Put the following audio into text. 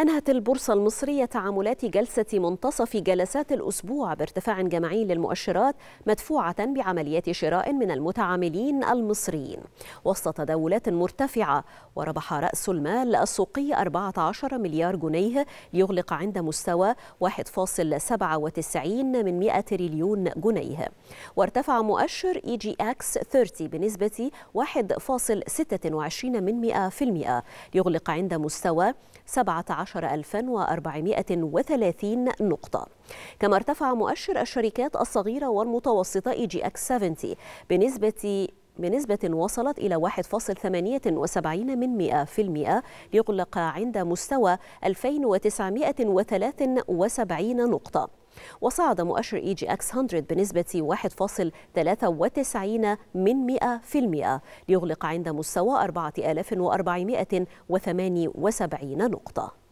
أنهت البورصة المصرية تعاملات جلسة منتصف جلسات الأسبوع بارتفاع جماعي للمؤشرات مدفوعة بعمليات شراء من المتعاملين المصريين وسط تداولات مرتفعة وربح رأس المال السوقي 14 مليار جنيه ليغلق عند مستوى 1.97 من 100 تريليون جنيه وارتفع مؤشر اي جي اكس 30 بنسبة 1.26 من 100% ليغلق عند مستوى 17 11430 نقطة كما ارتفع مؤشر الشركات الصغيرة والمتوسطة إي جي أكس 70 بنسبة بنسبة وصلت إلى 1.78 من المئة ليغلق عند مستوى 2973 نقطة وصعد مؤشر اي جي اكس 100 بنسبة 1.93 من المئة ليغلق عند مستوى 4478 نقطة